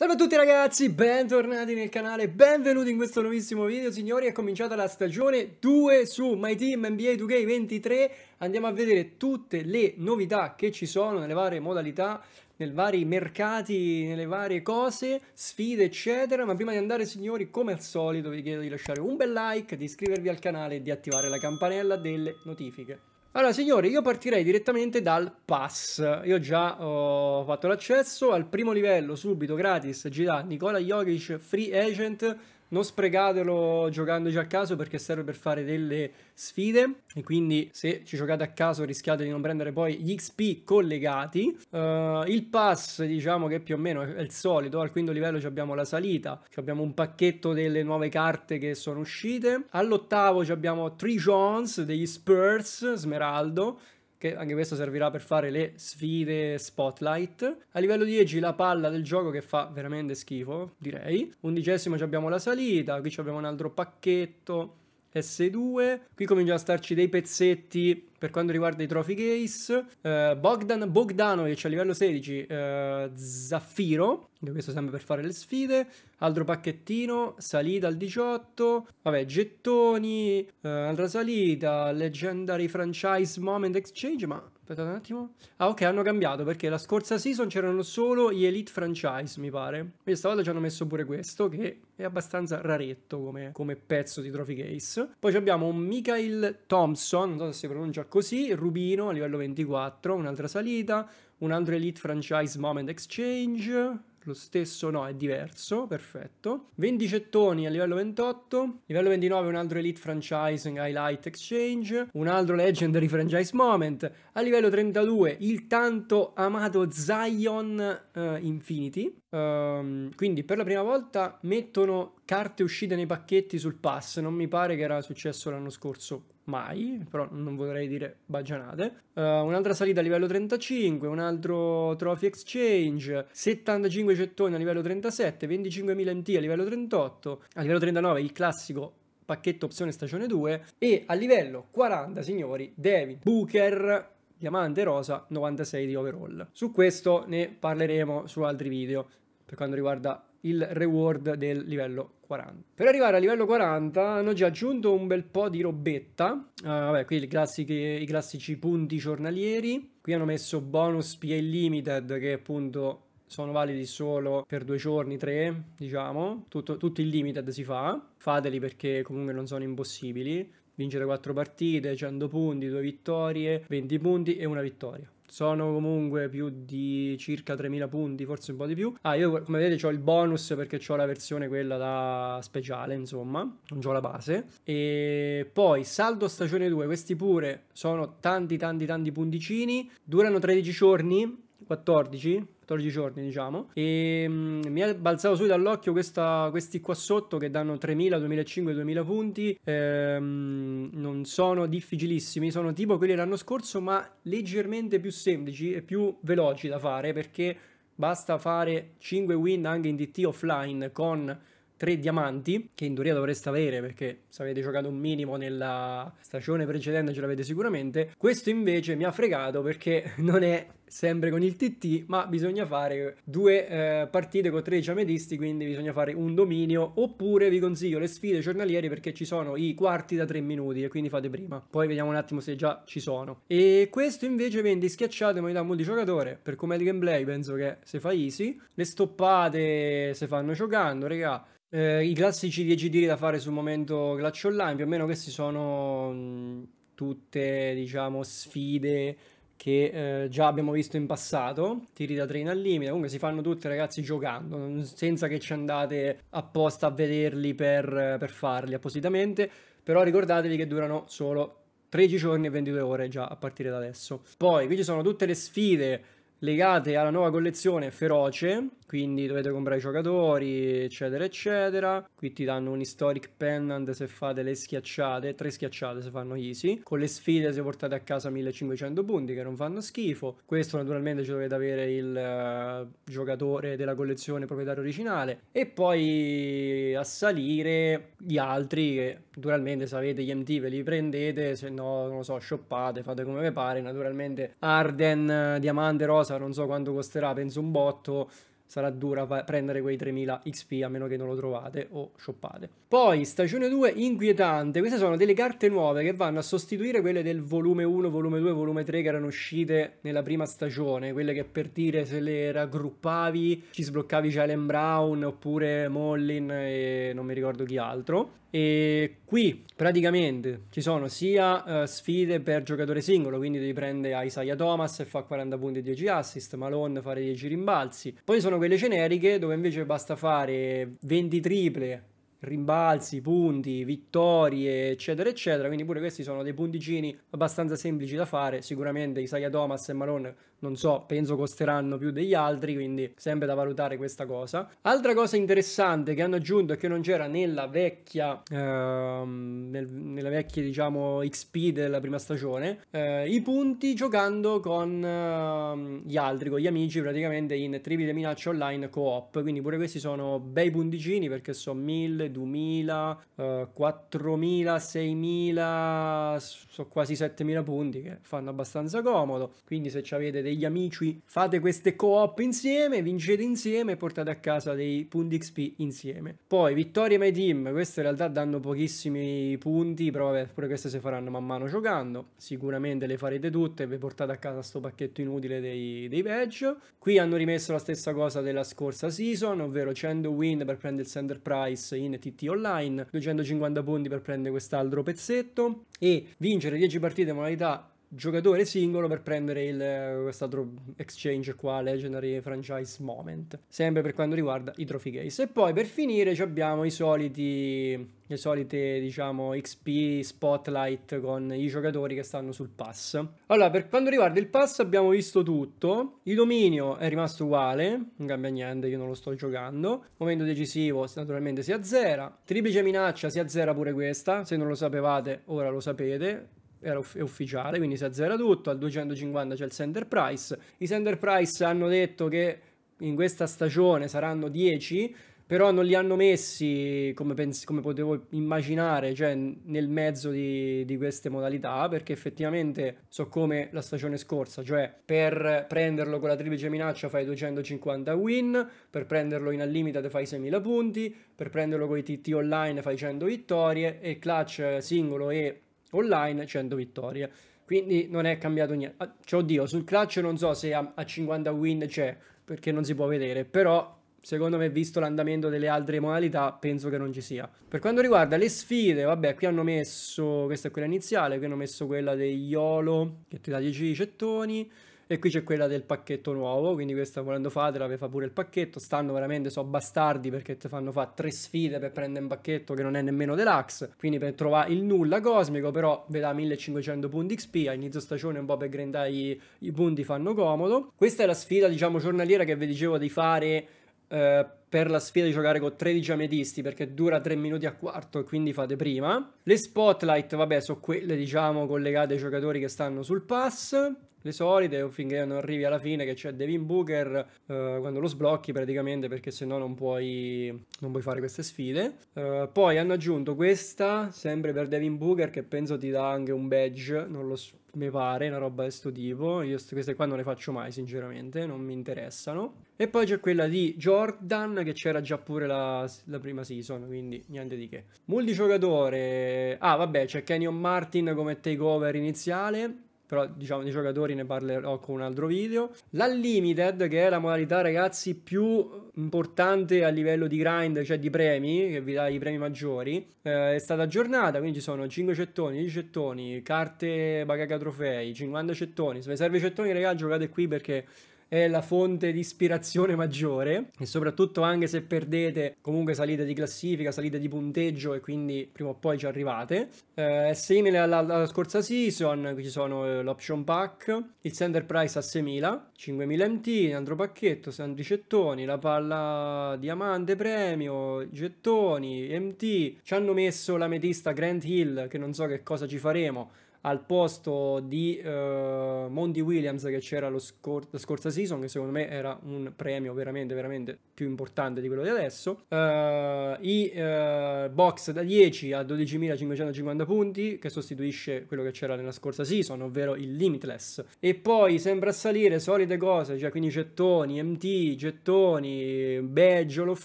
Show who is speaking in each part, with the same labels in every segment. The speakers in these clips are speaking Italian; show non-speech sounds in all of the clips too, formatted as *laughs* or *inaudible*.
Speaker 1: Salve a tutti ragazzi, bentornati nel canale, benvenuti in questo nuovissimo video signori, è cominciata la stagione 2 su My Team NBA 2K23 andiamo a vedere tutte le novità che ci sono nelle varie modalità nei vari mercati, nelle varie cose, sfide eccetera, ma prima di andare signori come al solito vi chiedo di lasciare un bel like, di iscrivervi al canale e di attivare la campanella delle notifiche allora signori, io partirei direttamente dal pass. Io già ho fatto l'accesso al primo livello, subito, gratis, gira Nicola Jokic, free agent, non sprecatelo giocandoci a caso perché serve per fare delle sfide e quindi se ci giocate a caso rischiate di non prendere poi gli XP collegati. Uh, il pass diciamo che più o meno è il solito, al quinto livello abbiamo la salita, abbiamo un pacchetto delle nuove carte che sono uscite, all'ottavo abbiamo Tree Jones degli Spurs, Smeraldo, che anche questo servirà per fare le sfide spotlight. A livello 10 la palla del gioco che fa veramente schifo, direi. Undicesimo abbiamo la salita, qui abbiamo un altro pacchetto, S2, qui cominciano a starci dei pezzetti per quanto riguarda i trophy case, eh, Bogdan Bogdanovic a livello 16, eh, Zaffiro, questo sempre per fare le sfide, altro pacchettino, salita al 18, vabbè gettoni, eh, altra salita, legendary franchise moment exchange, ma Aspettate un attimo. Ah, ok, hanno cambiato perché la scorsa season c'erano solo gli Elite Franchise, mi pare. Quindi stavolta ci hanno messo pure questo, che è abbastanza raretto come, come pezzo di Trophy Case. Poi abbiamo un Mikhail Thompson, non so se si pronuncia così, Rubino a livello 24, un'altra salita, un altro Elite Franchise Moment Exchange, lo stesso, no, è diverso, perfetto. 20 gettoni a livello 28, livello 29 un altro Elite Franchising Highlight Exchange, un altro Legendary Franchise Moment, a livello 32 il tanto amato Zion uh, Infinity, Um, quindi per la prima volta mettono carte uscite nei pacchetti sul pass, non mi pare che era successo l'anno scorso mai, però non vorrei dire bagianate. Uh, un'altra salita a livello 35, un altro trophy exchange, 75 gettoni a livello 37, 25.000 MT a livello 38, a livello 39 il classico pacchetto opzione stagione 2 e a livello 40 signori David Booker diamante rosa 96 di overall. Su questo ne parleremo su altri video per quanto riguarda il reward del livello 40. Per arrivare al livello 40 hanno già aggiunto un bel po' di robetta, uh, vabbè qui classici, i classici punti giornalieri, qui hanno messo bonus PA limited che appunto sono validi solo per due giorni, tre, diciamo, tutto, tutto il limited si fa, fateli perché comunque non sono impossibili, vincere 4 partite, 100 punti, 2 vittorie, 20 punti e una vittoria sono comunque più di circa 3000 punti, forse un po' di più. Ah, io come vedete ho il bonus perché ho la versione quella da speciale, insomma, non ho la base. E poi saldo stagione 2, questi pure sono tanti tanti tanti punticini, durano 13 giorni 14, 14 giorni diciamo, e mh, mm, mi è balzato su dall'occhio questa, questi qua sotto che danno 3000, 2005, 2000 punti, ehm, non sono difficilissimi, sono tipo quelli dell'anno scorso ma leggermente più semplici e più veloci da fare perché basta fare 5 win anche in DT offline con 3 diamanti, che in teoria dovreste avere perché se avete giocato un minimo nella stagione precedente ce l'avete sicuramente. Questo invece mi ha fregato perché *laughs* non è sempre con il TT, ma bisogna fare due eh, partite con 13 ametisti, quindi bisogna fare un dominio, oppure vi consiglio le sfide giornaliere perché ci sono i quarti da 3 minuti e quindi fate prima, poi vediamo un attimo se già ci sono. E questo invece vende schiacciate in modalità multigiocatore, per come il gameplay penso che se fa easy, le stoppate se fanno giocando, raga, eh, I classici 10 tiri da fare sul momento clutch online, più o meno questi sono mh, mm, tutte, diciamo, sfide che eh, già abbiamo visto in passato, tiri da train al limite, comunque si fanno tutti ragazzi giocando, senza che ci andate apposta a vederli per, per farli appositamente, però ricordatevi che durano solo 13 giorni e 22 ore già a partire da adesso. Poi qui ci sono tutte le sfide legate alla nuova collezione Feroce, quindi dovete comprare i giocatori, eccetera, eccetera. Qui ti danno un historic pendant se fate le schiacciate, tre schiacciate se fanno easy. Con le sfide se portate a casa 1500 punti che non fanno schifo. Questo naturalmente ci dovete avere il uh, giocatore della collezione proprietario originale. E poi a salire gli altri che naturalmente se avete gli MT ve li prendete, se no non lo so, shoppate, fate come vi pare. Naturalmente Arden, eh, Diamante Rosa, non so quanto costerà, penso un botto sarà dura prendere quei 3000 XP a meno che non lo trovate o shoppate. Poi stagione 2 inquietante, queste sono delle carte nuove che vanno a sostituire quelle del volume 1, volume 2, volume 3 che erano uscite nella prima stagione, quelle che per dire se le raggruppavi ci sbloccavi Jalen Brown oppure Mollin e non mi ricordo chi altro. E qui praticamente ci sono sia uh, sfide per giocatore singolo, quindi devi prendere Isaiah Thomas e fa 40 punti e 10 assist, Malone fare 10 rimbalzi. Poi sono quelle generiche dove invece basta fare 20 triple rimbalzi, punti, vittorie, eccetera, eccetera. Quindi pure questi sono dei punticini abbastanza semplici da fare. Sicuramente Isaiah Thomas e Malone, non so, penso costeranno più degli altri, quindi sempre da valutare questa cosa. Altra cosa interessante che hanno aggiunto e che non c'era nella vecchia, ehm, nel, nella vecchia, diciamo, XP della prima stagione, eh, i punti giocando con ehm, gli altri, con gli amici, praticamente in Trivia minaccia online co-op. Quindi pure questi sono bei punticini perché sono 1000, 2000, eh, 4000, 6000, sono quasi 7000 punti che fanno abbastanza comodo. Quindi se avete degli amici fate queste co-op insieme, vincete insieme e portate a casa dei punti XP insieme. Poi vittorie my team, queste in realtà danno pochissimi punti, però vabbè, pure queste si faranno man mano giocando. Sicuramente le farete tutte, e vi portate a casa sto pacchetto inutile dei, dei badge. Qui hanno rimesso la stessa cosa della scorsa season, ovvero 100 win per prendere il center price in TT Online, 250 punti per prendere quest'altro pezzetto e vincere 10 partite in modalità giocatore singolo per prendere il, quest'altro exchange qua, Legendary Franchise Moment, sempre per quanto riguarda i Trophy Case. E poi per finire abbiamo i soliti, le solite diciamo XP Spotlight con i giocatori che stanno sul pass. Allora, per quanto riguarda il pass abbiamo visto tutto, il dominio è rimasto uguale, non cambia niente, io non lo sto giocando, momento decisivo naturalmente si azzera, triplice minaccia si azzera pure questa, se non lo sapevate ora lo sapete, era è ufficiale, quindi si azzera tutto, al 250 c'è il Center price, i Center price hanno detto che in questa stagione saranno 10, però non li hanno messi come, pens- come potevo immaginare, cioè nel mezzo di, di queste modalità, perché effettivamente so come la stagione scorsa, cioè per prenderlo con la triplice minaccia fai 250 win, per prenderlo in unlimited fai 6.000 punti, per prenderlo con i TT online fai 100 vittorie e clutch eh, singolo e online 100 vittorie. Quindi non è cambiato niente. Ah, cioè, oddio, sul clutch non so se a, a 50 win c'è, perché non si può vedere, però secondo me visto l'andamento delle altre modalità penso che non ci sia per quanto riguarda le sfide vabbè qui hanno messo questa è quella iniziale qui hanno messo quella degli YOLO che ti dà 10 gettoni e qui c'è quella del pacchetto nuovo, quindi questa volendo fatela, vi fa pure il pacchetto. Stanno veramente, so bastardi perché ti fanno fare tre sfide per prendere un pacchetto che non è nemmeno deluxe. Quindi per trovare il nulla cosmico, però ve dà 1500 punti XP. A inizio stagione un po' per grindare i, i punti fanno comodo. Questa è la sfida, diciamo, giornaliera che vi dicevo di fare. Eh, per la sfida di giocare con 13 ametisti perché dura 3 minuti a quarto e quindi fate prima. Le spotlight, vabbè, sono quelle diciamo collegate ai giocatori che stanno sul pass. Le solite, finché non arrivi alla fine che c'è Devin Booker eh, quando lo sblocchi praticamente perché sennò non puoi, non puoi fare queste sfide. Eh, poi hanno aggiunto questa, sempre per Devin Booker che penso ti dà anche un badge, non lo so mi pare, una roba di questo tipo. Io queste qua non le faccio mai, sinceramente, non mi interessano. E poi c'è quella di Jordan, che c'era già pure la, la, prima season, quindi niente di che. Multigiocatore. Ah, vabbè, c'è Kenyon Martin come takeover iniziale. Però diciamo di giocatori ne parlerò con un altro video. L'Unlimited, che è la modalità ragazzi più importante a livello di grind, cioè di premi, che vi dà i premi maggiori, eh, è stata aggiornata, quindi ci sono 5 cettoni, 10 cettoni, carte bagaga trofei, 50 cettoni. Se vi serve i cettoni ragazzi giocate qui perché è la fonte di ispirazione maggiore e soprattutto anche se perdete comunque salite di classifica, salite di punteggio e quindi prima o poi ci arrivate. Eh, è simile alla, alla scorsa season, qui ci sono eh, l'option pack, il center price a 6000, 5000 MT, un altro pacchetto, 100 gettoni, la palla diamante premio, gettoni, MT, ci hanno messo l'ametista Grand Hill che non so che cosa ci faremo al posto di uh, eh, Mondi Williams che c'era scor- la scorsa season Season, che secondo me era un premio veramente, veramente più importante di quello di adesso. Uh, I uh, eh, box da 10 a 12.550 punti, che sostituisce quello che c'era nella scorsa season, ovvero il Limitless. E poi sembra salire solite cose, cioè quindi gettoni, MT, gettoni, badge, all of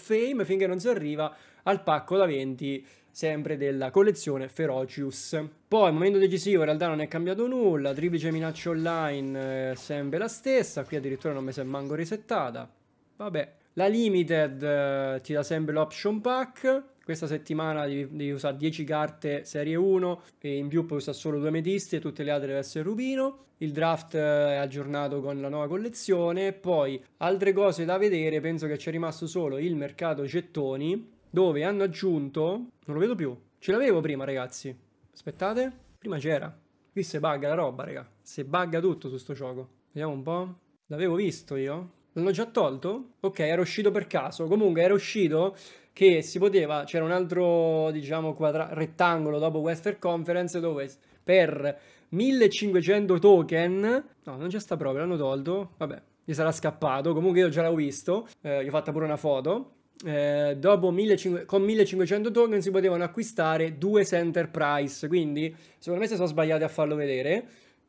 Speaker 1: Fame, finché non si arriva al pacco da 20 sempre della collezione Ferocious. Poi, momento decisivo, in realtà non è cambiato nulla, triplice minaccia online eh, sempre la stessa, qui addirittura non mi si è manco resettata. Vabbè. La Limited eh, ti dà sempre l'option pack, questa settimana devi, devi, usare 10 carte serie 1 e in più puoi usare solo due metisti e tutte le altre deve essere rubino. Il draft eh, è aggiornato con la nuova collezione, poi altre cose da vedere, penso che ci è rimasto solo il mercato gettoni dove hanno aggiunto... Non lo vedo più. Ce l'avevo prima, ragazzi. Aspettate. Prima c'era. Qui si bugga la roba, raga. si bugga tutto su sto gioco. Vediamo un po'. L'avevo visto io. L'hanno già tolto? Ok, era uscito per caso. Comunque era uscito che si poteva... C'era un altro, diciamo, quadra... rettangolo dopo Western Conference dove per 1500 token... No, non c'è sta proprio, l'hanno tolto. Vabbè, gli sarà scappato. Comunque io già l'ho visto, eh, gli ho fatta pure una foto eh, 1500, con 1500 token si potevano acquistare due center price, quindi secondo me si sono sbagliati a farlo vedere,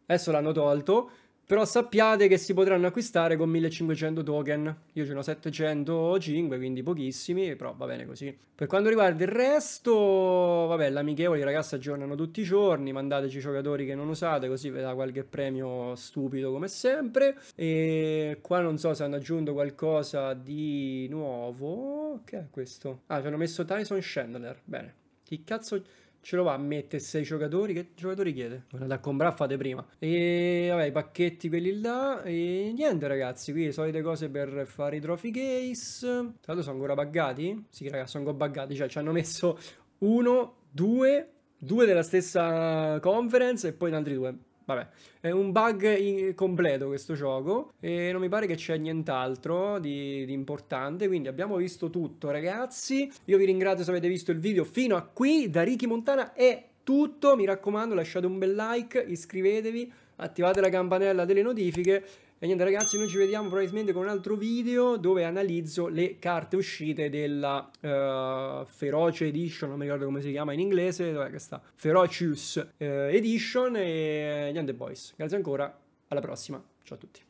Speaker 1: adesso l'hanno tolto, però sappiate che si potranno acquistare con 1500 token. Io ce ne ho 705, quindi pochissimi, però va bene così. Per quanto riguarda il resto, vabbè, l'amichevole, ragazzi aggiornano tutti i giorni, mandateci giocatori che non usate, così vi dà qualche premio stupido come sempre. E qua non so se hanno aggiunto qualcosa di nuovo. Che è questo? Ah, ci hanno messo Tyson Chandler. Bene. Chi cazzo ce lo va a mettere sei giocatori. Che giocatori chiede? Guardate a comprare, fate prima. E vabbè, i pacchetti quelli là. E niente, ragazzi. Qui le solite cose per fare i trophy case. Tra l'altro sono ancora buggati. Sì, ragazzi, sono ancora buggati. Cioè, ci hanno messo uno, due, due della stessa conference e poi altri due. Vabbè, è un bug completo questo gioco e non mi pare che c'è nient'altro di, di, importante, quindi abbiamo visto tutto ragazzi. Io vi ringrazio se avete visto il video fino a qui, da Ricky Montana è tutto, mi raccomando lasciate un bel like, iscrivetevi, attivate la campanella delle notifiche e niente ragazzi, noi ci vediamo probabilmente con un altro video dove analizzo le carte uscite della uh, Feroce Edition, non mi ricordo come si chiama in inglese, dov'è che sta? Ferocious uh, Edition e niente boys, grazie ancora, alla prossima, ciao a tutti.